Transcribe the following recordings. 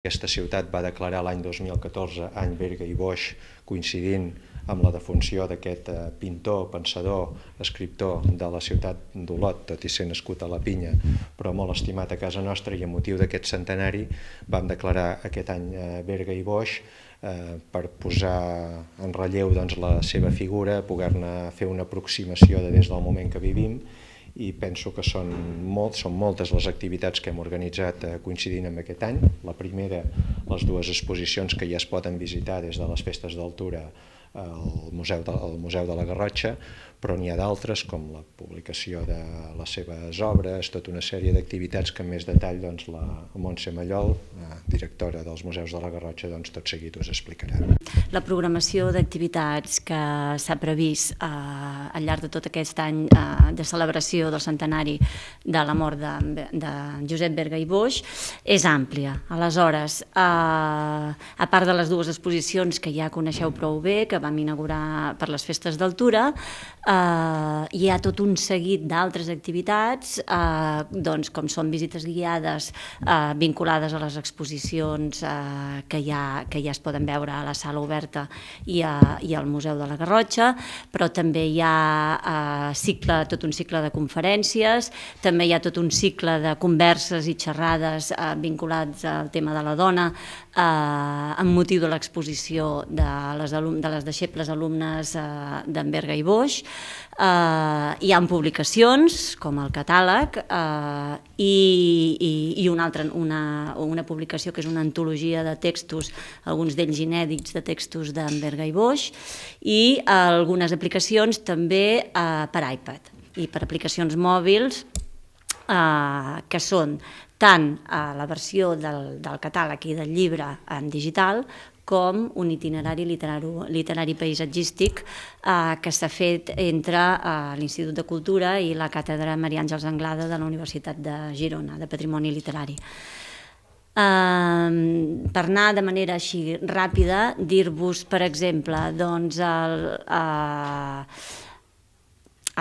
Aquesta ciutat va declarar l'any 2014 any Berga i Boix, coincidint amb la defunció d'aquest eh, pintor, pensador, escriptor de la ciutat d'Olot, tot i ser nascut a la Pinya, però molt estimat a casa nostra i a motiu d'aquest centenari vam declarar aquest any eh, Berga i Boix eh, per posar en relleu doncs, la seva figura, poder-ne fer una aproximació de des del moment que vivim i penso que són, molt, són moltes les activitats que hem organitzat eh, coincidint amb aquest any. La primera, les dues exposicions que ja es poden visitar des de les festes d'altura al Museu de, Museu de la Garrotxa, però n'hi ha d'altres com la publicació de les seves obres, tota una sèrie d'activitats que en més detall doncs, la Montse Mallol, eh, directora dels Museus de la Garrotxa, doncs, tot seguit us explicarà. La programació d'activitats que s'ha previst eh, al llarg de tot aquest any eh, de celebració del centenari de la mort de, de Josep Berga i Boix és àmplia. Aleshores, eh, a part de les dues exposicions que ja coneixeu prou bé, que vam inaugurar per les festes d'altura, eh, hi ha tot un seguit d'altres activitats, eh, doncs, com són visites guiades eh, vinculades a les exposicions eh, que, ja, que ja es poden veure a la sala oberta i, a, i al Museu de la Garrotxa, però també hi ha eh, cicle, tot un cicle de conferències, també hi ha tot un cicle de converses i xerrades eh, vinculats al tema de la dona eh, amb motiu de l'exposició de les, de les deixebles alumnes eh, d'Enverga i Boix. Eh, hi ha publicacions, com el catàleg, eh, i, i, i una, altra, una, una publicació que és una antologia de textos, alguns d'ells inèdits de textos d'Enverga i Boix, i eh, algunes aplicacions també eh, per iPad i per aplicacions mòbils eh, que són tant eh, la versió del, del catàleg i del llibre en digital com un itinerari literari, literari paisatgístic eh, que s'ha fet entre eh, l'Institut de Cultura i la Càtedra Maria Àngels Anglada de la Universitat de Girona, de Patrimoni Literari. Uh, per anar de manera així ràpida, dir-vos, per exemple, doncs el, Eh,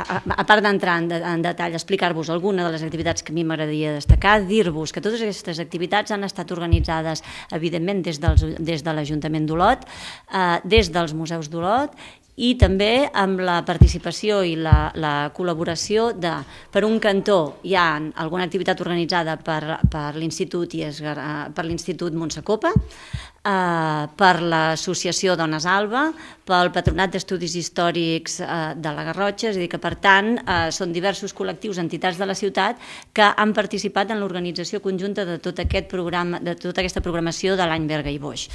a, a part d'entrar en, de, en detall, explicar-vos alguna de les activitats que a mi m'agradaria destacar, dir-vos que totes aquestes activitats han estat organitzades, evidentment, des, dels, des de l'Ajuntament d'Olot, eh, des dels museus d'Olot i també amb la participació i la, la col·laboració de, per un cantó, hi ha alguna activitat organitzada per, per l'Institut i es, eh, per l'Institut Montsecopa, eh, per l'Associació Dones Alba, pel Patronat d'Estudis Històrics eh, de la Garrotxa, és a dir, que per tant eh, són diversos col·lectius, entitats de la ciutat que han participat en l'organització conjunta de tot aquest programa, de tota aquesta programació de l'any Berga i Boix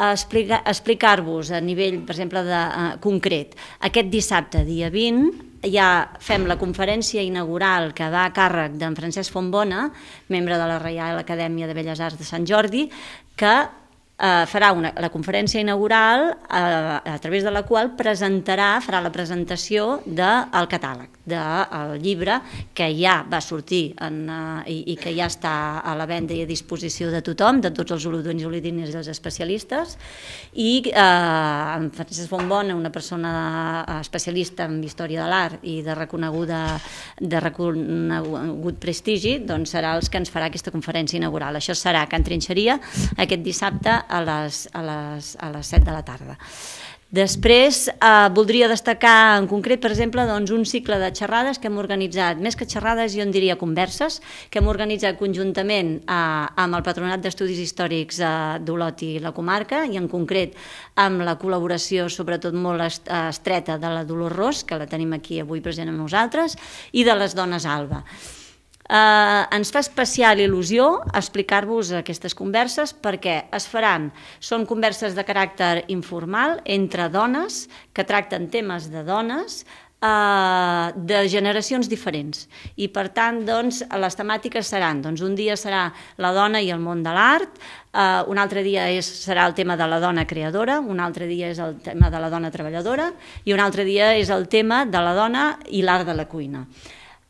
explicar-vos a nivell, per exemple, de, uh, concret. Aquest dissabte, dia 20, ja fem la conferència inaugural que va a càrrec d'en Francesc Fontbona, membre de la Reial Acadèmia de Belles Arts de Sant Jordi, que eh, farà una, la conferència inaugural a, eh, a través de la qual presentarà, farà la presentació del catàleg, del llibre que ja va sortir en, eh, i, i que ja està a la venda i a disposició de tothom, de tots els olodons i olodines i els especialistes, i eh, en Francesc Bonbon, una persona eh, especialista en història de l'art i de reconeguda de reconegut prestigi, doncs serà els que ens farà aquesta conferència inaugural. Això serà a Can Trinxeria aquest dissabte a les, a les, a les 7 de la tarda. Després eh, voldria destacar en concret, per exemple, doncs, un cicle de xerrades que hem organitzat, més que xerrades jo en diria converses, que hem organitzat conjuntament eh, amb el Patronat d'Estudis Històrics eh, d'Olot i la comarca i en concret amb la col·laboració sobretot molt eh, estreta de la Dolors Ros, que la tenim aquí avui present amb nosaltres, i de les dones Alba. Eh, ens fa especial il·lusió explicar-vos aquestes converses perquè es faran. Són converses de caràcter informal entre dones que tracten temes de dones, eh, de generacions diferents i per tant doncs, les temàtiques seran doncs, un dia serà la dona i el món de l'art eh, un altre dia és, serà el tema de la dona creadora un altre dia és el tema de la dona treballadora i un altre dia és el tema de la dona i l'art de la cuina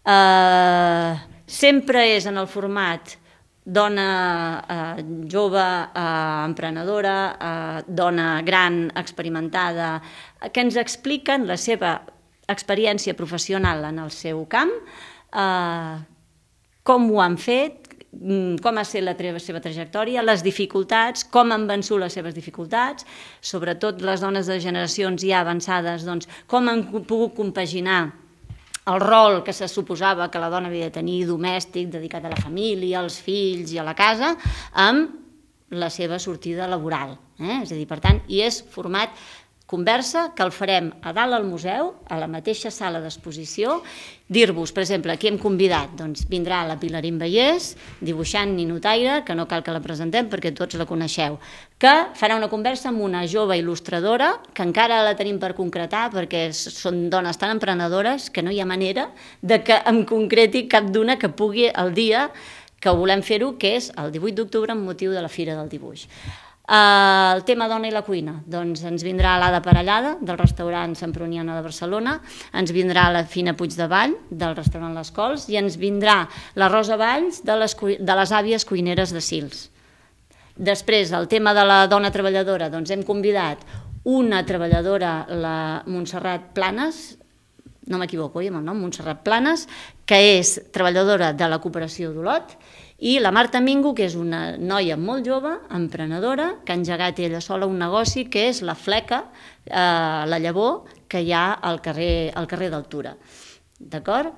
eh, sempre és en el format dona eh, jove, eh, emprenedora, eh, dona gran, experimentada, que ens expliquen la seva experiència professional en el seu camp, eh, com ho han fet, mm, com ha estat la seva trajectòria, les dificultats, com han vençut les seves dificultats, sobretot les dones de generacions ja avançades, doncs, com han pogut compaginar el rol que se suposava que la dona havia de tenir domèstic, dedicat a la família, als fills i a la casa, amb la seva sortida laboral. Eh? És a dir, per tant, i és format conversa que el farem a dalt al museu, a la mateixa sala d'exposició, dir-vos, per exemple, qui hem convidat? Doncs vindrà la Pilarín Vallès, dibuixant ninotaire, que no cal que la presentem perquè tots la coneixeu, que farà una conversa amb una jove il·lustradora, que encara la tenim per concretar perquè són dones tan emprenedores que no hi ha manera de que em concreti cap d'una que pugui el dia que volem fer-ho, que és el 18 d'octubre amb motiu de la Fira del Dibuix. Eh, el tema dona i la cuina, doncs ens vindrà l'Ada Parellada, del restaurant Semproniana de Barcelona, ens vindrà la Fina Puig de Vall, del restaurant Les Cols, i ens vindrà la Rosa Valls, de les, de les àvies cuineres de Sils. Després, el tema de la dona treballadora, doncs hem convidat una treballadora, la Montserrat Planes, no m'equivoco, oi, amb el nom, Montserrat Planes, que és treballadora de la cooperació d'Olot, i la Marta Mingo, que és una noia molt jove, emprenedora, que ha engegat ella sola un negoci que és la fleca, eh, la llavor, que hi ha al carrer, al carrer d'Altura. D'acord?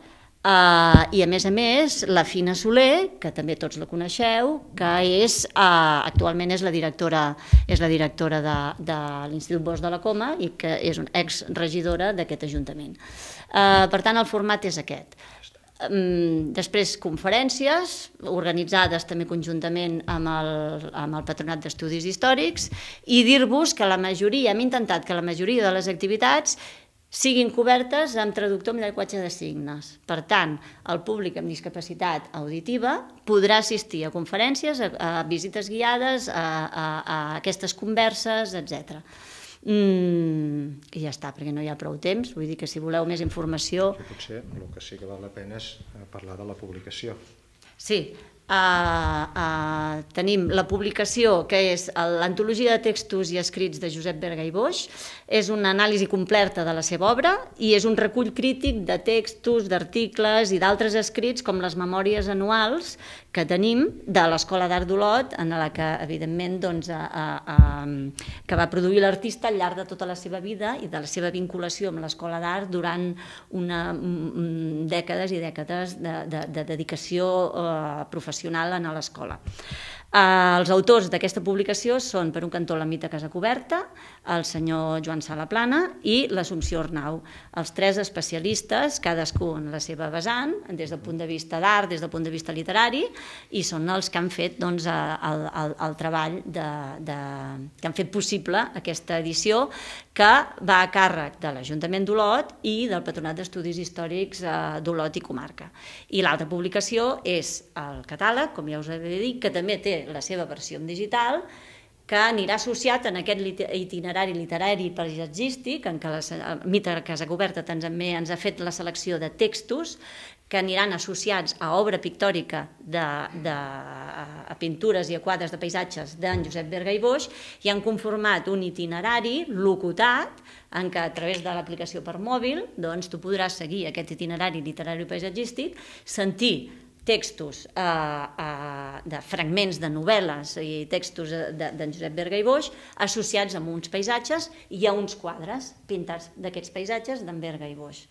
Uh, I a més a més, la Fina Soler, que també tots la coneixeu, que és, uh, actualment és la directora, és la directora de, de l'Institut Bosch de la Coma i que és un exregidora d'aquest Ajuntament. Uh, per tant, el format és aquest. Després, conferències organitzades també conjuntament amb el, amb el Patronat d'Estudis Històrics i dir-vos que la majoria, hem intentat que la majoria de les activitats siguin cobertes amb traductor amb llenguatge de signes. Per tant, el públic amb discapacitat auditiva podrà assistir a conferències, a, a visites guiades, a, a, a aquestes converses, etc. Mm, I ja està, perquè no hi ha prou temps. Vull dir que si voleu més informació... Sí, potser el que sí que val la pena és eh, parlar de la publicació. Sí, Uh, uh, tenim la publicació que és l'antologia de textos i escrits de Josep Berga i Boix, és una anàlisi completa de la seva obra i és un recull crític de textos, d'articles i d'altres escrits com les memòries anuals que tenim de l'Escola d'Art d'Olot, en la que, evidentment, doncs, a, a, a, que va produir l'artista al llarg de tota la seva vida i de la seva vinculació amb l'Escola d'Art durant una, m, mm, mm, dècades i dècades de, de, de dedicació uh, professional professional en l'escola. Eh, els autors d'aquesta publicació són, per un cantó, la Mita Coberta, el senyor Joan Salaplana i l'Assumpció Arnau, els tres especialistes, cadascú en la seva vessant, des del punt de vista d'art, des del punt de vista literari, i són els que han fet doncs, eh, el, el, el treball de, de, que han fet possible aquesta edició, que va a càrrec de l'Ajuntament d'Olot i del Patronat d'Estudis Històrics eh, d'Olot i Comarca. I l'altra publicació és el catàleg, com ja us he dit, que també té la seva versió en digital, que anirà associat en aquest itinerari literari paisatgístic, en què la Mitra Coberta també ens ha fet la selecció de textos que aniran associats a obra pictòrica de, de a pintures i a quadres de paisatges d'en Josep Berga i Boix i han conformat un itinerari locutat en què a través de l'aplicació per mòbil doncs, tu podràs seguir aquest itinerari literari paisatgístic, sentir textos eh, eh, de fragments de novel·les i textos eh, d'en de, Josep Berga i Boix associats amb uns paisatges i a uns quadres pintats d'aquests paisatges d'en Berga i Boix.